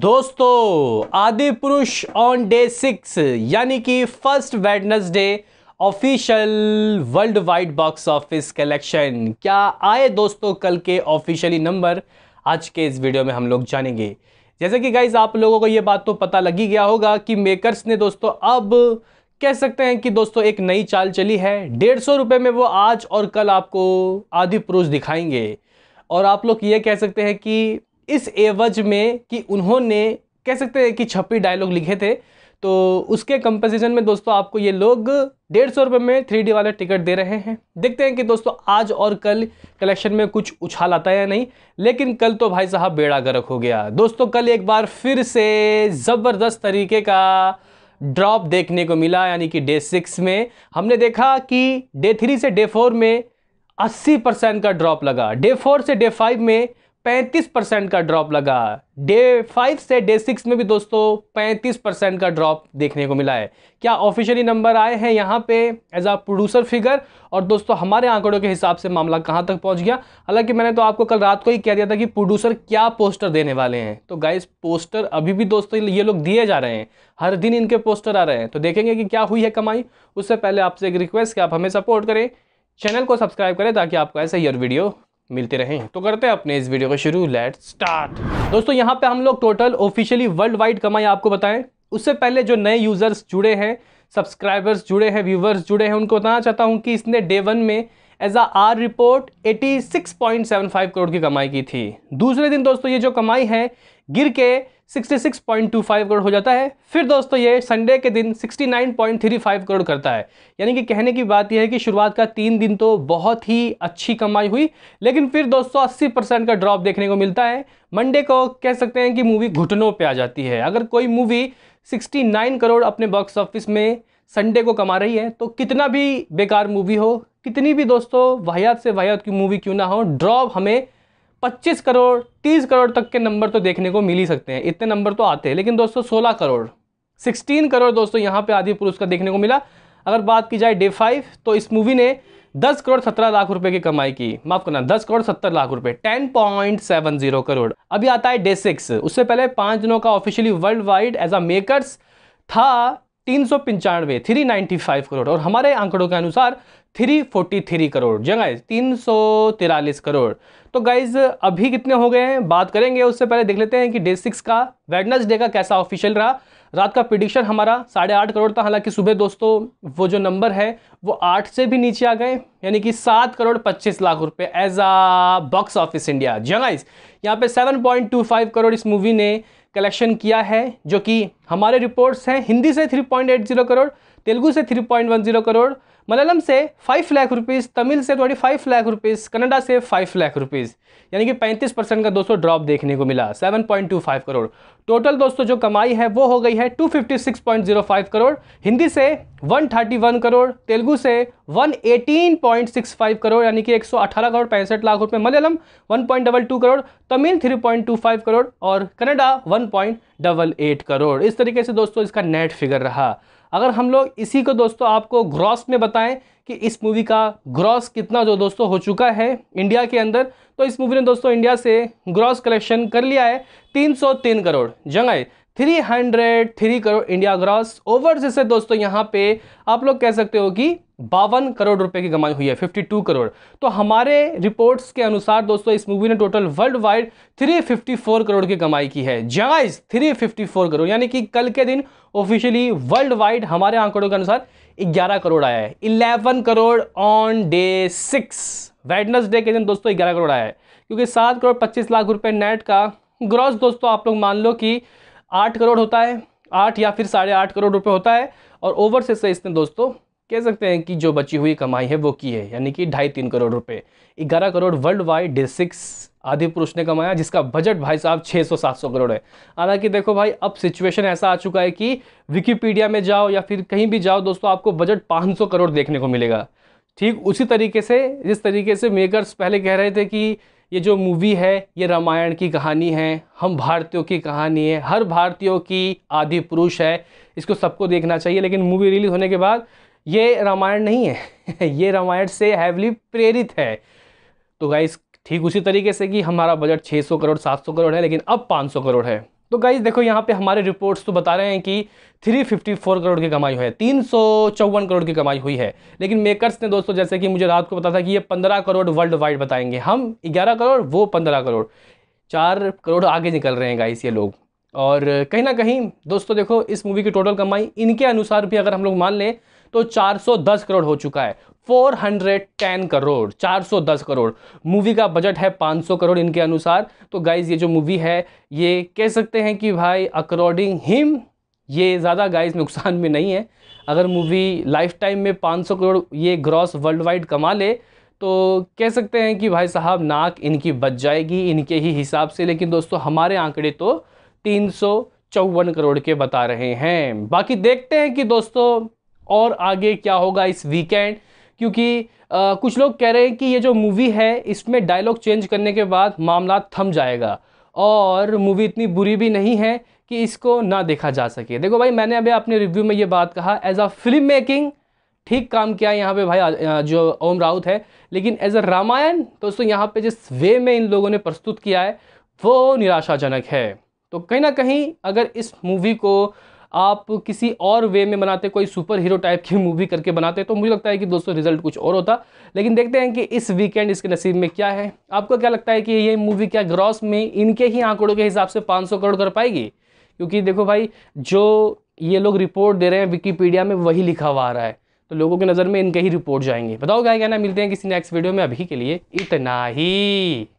दोस्तों आदि पुरुष ऑन डे सिक्स यानी कि first Wednesday official world wide box office collection क्या आए दोस्तों कल के ऑफिशियली नंबर आज के इस वीडियो में हम लोग जानेंगे जैसे कि गाइज आप लोगों को ये बात तो पता लगी गया होगा कि मेकर्स ने दोस्तों अब कह सकते हैं कि दोस्तों एक नई चाल चली है डेढ़ सौ रुपये में वो आज और कल आपको आदि पुरुष दिखाएंगे और आप लोग ये कह सकते हैं कि इस एवज में कि उन्होंने कह सकते हैं कि छप्पी डायलॉग लिखे थे तो उसके कंपनसेशन में दोस्तों आपको ये लोग डेढ़ सौ रुपये में थ्री डी वाला टिकट दे रहे हैं देखते हैं कि दोस्तों आज और कल कलेक्शन में कुछ उछाल आता है या नहीं लेकिन कल तो भाई साहब बेड़ा गर्क हो गया दोस्तों कल एक बार फिर से ज़बरदस्त तरीके का ड्रॉप देखने को मिला यानी कि डे सिक्स में हमने देखा कि डे थ्री से डे फोर में अस्सी परसेंट का ड्रॉप लगा डे फोर से डे फाइव में पैंतीस परसेंट का ड्रॉप लगा डे फाइव से डे सिक्स में भी दोस्तों पैंतीस परसेंट का ड्रॉप देखने को मिला है क्या ऑफिशियली नंबर आए हैं यहाँ पे एज आ प्रोड्यूसर फिगर और दोस्तों हमारे आंकड़ों के हिसाब से मामला कहाँ तक पहुँच गया हालांकि मैंने तो आपको कल रात को ही कह दिया था कि प्रोड्यूसर क्या पोस्टर देने वाले हैं तो गाइज पोस्टर अभी भी दोस्तों ये लोग दिए जा रहे हैं हर दिन इनके पोस्टर आ रहे हैं तो देखेंगे कि क्या हुई है कमाई उससे पहले आपसे एक रिक्वेस्ट कि आप हमें सपोर्ट करें चैनल को सब्सक्राइब करें ताकि आपको ऐसे ही और वीडियो मिलते रहे तो करते हैं अपने इस वीडियो को शुरू लेट स्टार्ट दोस्तों यहाँ पे हम लोग टोटल ऑफिशियली वर्ल्ड वाइड कमाई आपको बताएं उससे पहले जो नए यूज़र्स जुड़े हैं सब्सक्राइबर्स जुड़े हैं व्यूवर्स जुड़े हैं उनको बताना चाहता हूँ कि इसने डे वन में एज आर रिपोर्ट 86.75 करोड़ की कमाई की थी दूसरे दिन दोस्तों ये जो कमाई है गिर के 66.25 करोड़ हो जाता है फिर दोस्तों ये संडे के दिन 69.35 करोड़ करता है यानी कि कहने की बात यह है कि शुरुआत का तीन दिन तो बहुत ही अच्छी कमाई हुई लेकिन फिर दोस्तों 80 परसेंट का ड्रॉप देखने को मिलता है मंडे को कह सकते हैं कि मूवी घुटनों पे आ जाती है अगर कोई मूवी 69 करोड़ अपने बॉक्स ऑफिस में संडे को कमा रही है तो कितना भी बेकार मूवी हो कितनी भी दोस्तों वाहियात से वाहियात की मूवी क्यों ना हो ड्रॉप हमें 25 करोड़ 30 करोड़ तक के नंबर तो देखने को मिल ही सकते हैं इतने नंबर तो आते हैं लेकिन दोस्तों 16 करोड़ 16 करोड़ दोस्तों यहाँ पे आदि पुरुष का देखने को मिला अगर बात की जाए डे फाइव तो इस मूवी ने 10 करोड़ 17 लाख रुपए की कमाई की माफ करना 10 करोड़ 70 लाख रुपए 10.70 करोड़ अभी आता है डे सिक्स उससे पहले पाँच दिनों का officially world wide as a makers था तीन सौ पंचानवे थ्री नाइन्टी फाइव करोड़ और हमारे आंकड़ों के अनुसार थ्री फोर्टी थ्री करोड़ जी गाइज तीन सौ तिरालीस करोड़ तो गाइज अभी कितने हो गए हैं बात करेंगे उससे पहले देख लेते हैं कि डे सिक्स का डे का कैसा ऑफिशियल रहा रात का प्रिडिक्शन हमारा साढ़े आठ करोड़ था हालांकि सुबह दोस्तों वो जो नंबर है वो आठ से भी नीचे आ गए यानी कि सात करोड़ पच्चीस लाख रुपए as a box office India जी गाइज यहाँ पे seven point two five crore इस मूवी ने कलेक्शन किया है जो कि हमारे रिपोर्ट्स हैं हिंदी से 3.80 करोड़ तेलुगु से 3.10 करोड़ मलयालम से फाइव लाख रुपीज़ तमिल से twenty five lakh rupees Kannada से फाइव लाख रुपीज़ यानी कि पैंतीस परसेंट का दोस्तों ड्रॉप देखने को मिला seven point two five crore total दोस्तों जो कमाई है वो हो गई है two fifty six point zero five crore Hindi से one thirty one crore Telugu से one eighteen point six five crore यानी कि एक सौ अठारह करोड़ पैंसठ लाख रुपये Malayalam one point double two crore Tamil three point two five crore और Kannada one point double eight crore इस तरीके से दोस्तों इसका नेट फिगर रहा अगर हम लोग इसी को दोस्तों आपको ग्रॉस में बताएं कि इस मूवी का ग्रॉस कितना जो दोस्तों हो चुका है इंडिया के अंदर तो इस मूवी ने दोस्तों इंडिया से ग्रॉस कलेक्शन कर लिया है 303 करोड़ आए three hundred three crore India gross over जैसे दोस्तों यहाँ पे आप लोग कह सकते हो कि बावन करोड़ रुपए की कमाई हुई है फिफ्टी टू करोड़ तो हमारे रिपोर्ट्स के अनुसार दोस्तों इस मूवी ने total world wide three fifty four crore की कमाई की है जायज थ्री फिफ्टी फोर करोड़ यानी कि कल के दिन ऑफिशियली वर्ल्ड वाइड हमारे आंकड़ों के अनुसार ग्यारह करोड़ आया है eleven crore on day six Wednesday के दिन दोस्तों ग्यारह करोड़ आया है क्योंकि सात करोड़ पच्चीस लाख रुपये नेट का ग्रॉस दोस्तों आप लोग मान लो कि आठ करोड़ होता है आठ या फिर साढ़े आठ करोड़ रुपये होता है और ओवर से, इसने दोस्तों कह सकते हैं कि जो बची हुई कमाई है वो की है यानी कि ढाई तीन करोड़ रुपये ग्यारह crore world wide day six Adipurush ने कमाया जिसका बजट भाई साहब 600-700 करोड़ है हालांकि देखो भाई अब सिचुएशन ऐसा आ चुका है कि विकीपीडिया में जाओ या फिर कहीं भी जाओ दोस्तों आपको बजट पाँच करोड़ देखने को मिलेगा ठीक उसी तरीके से जिस तरीके से मेकर्स पहले कह रहे थे कि ये जो मूवी है ये रामायण की कहानी है हम भारतीयों की कहानी है हर भारतीयों की आदि पुरुष है इसको सबको देखना चाहिए लेकिन मूवी रिलीज होने के बाद ये रामायण नहीं है ये रामायण से हैवली प्रेरित है तो गाइस ठीक उसी तरीके से कि हमारा बजट 600 करोड़ 700 करोड़ है लेकिन अब 500 करोड़ है तो गाइज देखो यहाँ पे हमारे रिपोर्ट्स तो बता रहे हैं कि 354 करोड़ की कमाई हुई है तीन करोड़ की कमाई हुई है लेकिन मेकर्स ने दोस्तों जैसे कि मुझे रात को पता था कि ये 15 करोड़ वर्ल्ड वाइड बताएंगे हम 11 करोड़ वो 15 करोड़ चार करोड़ आगे निकल रहे हैं गाइस ये लोग और कहीं ना कहीं दोस्तों देखो इस मूवी की टोटल कमाई इनके अनुसार भी अगर हम लोग मान लें तो चार करोड़ हो चुका है 410 करोड़ 410 करोड़ मूवी का बजट है 500 करोड़ इनके अनुसार तो गाइज ये जो मूवी है ये कह सकते हैं कि भाई अकॉर्डिंग हिम ये ज़्यादा गाइज नुकसान में नहीं है अगर मूवी लाइफ टाइम में 500 करोड़ ये ग्रॉस वर्ल्ड वाइड कमा ले तो कह सकते हैं कि भाई साहब नाक इनकी बच जाएगी इनके ही हिसाब से लेकिन दोस्तों हमारे आंकड़े तो तीन चौवन करोड़ के बता रहे हैं बाकी देखते हैं कि दोस्तों और आगे क्या होगा इस वीकेंड क्योंकि आ, कुछ लोग कह रहे हैं कि ये जो मूवी है इसमें डायलॉग चेंज करने के बाद मामला थम जाएगा और मूवी इतनी बुरी भी नहीं है कि इसको ना देखा जा सके देखो भाई मैंने अभी अपने रिव्यू में ये बात कहा एज अ फिल्म मेकिंग ठीक काम किया यहाँ पे भाई जो ओम राउत है लेकिन एज अ रामायण दोस्तों यहाँ पे जिस वे में इन लोगों ने प्रस्तुत किया है वो निराशाजनक है तो कहीं ना कहीं अगर इस मूवी को आप किसी और वे में बनाते कोई सुपर हीरो टाइप की मूवी करके बनाते तो मुझे लगता है कि दोस्तों रिजल्ट कुछ और होता लेकिन देखते हैं कि इस वीकेंड इसके नसीब में क्या है आपको क्या लगता है कि ये मूवी क्या ग्रॉस में इनके ही आंकड़ों के हिसाब से पाँच करोड़ कर पाएगी क्योंकि देखो भाई जो ये लोग रिपोर्ट दे रहे हैं विकीपीडिया में वही लिखा हुआ आ रहा है तो लोगों की नज़र में इनके ही रिपोर्ट जाएंगे बताओ क्या कहना मिलते हैं किसी नेक्स्ट वीडियो में अभी के लिए इतना ही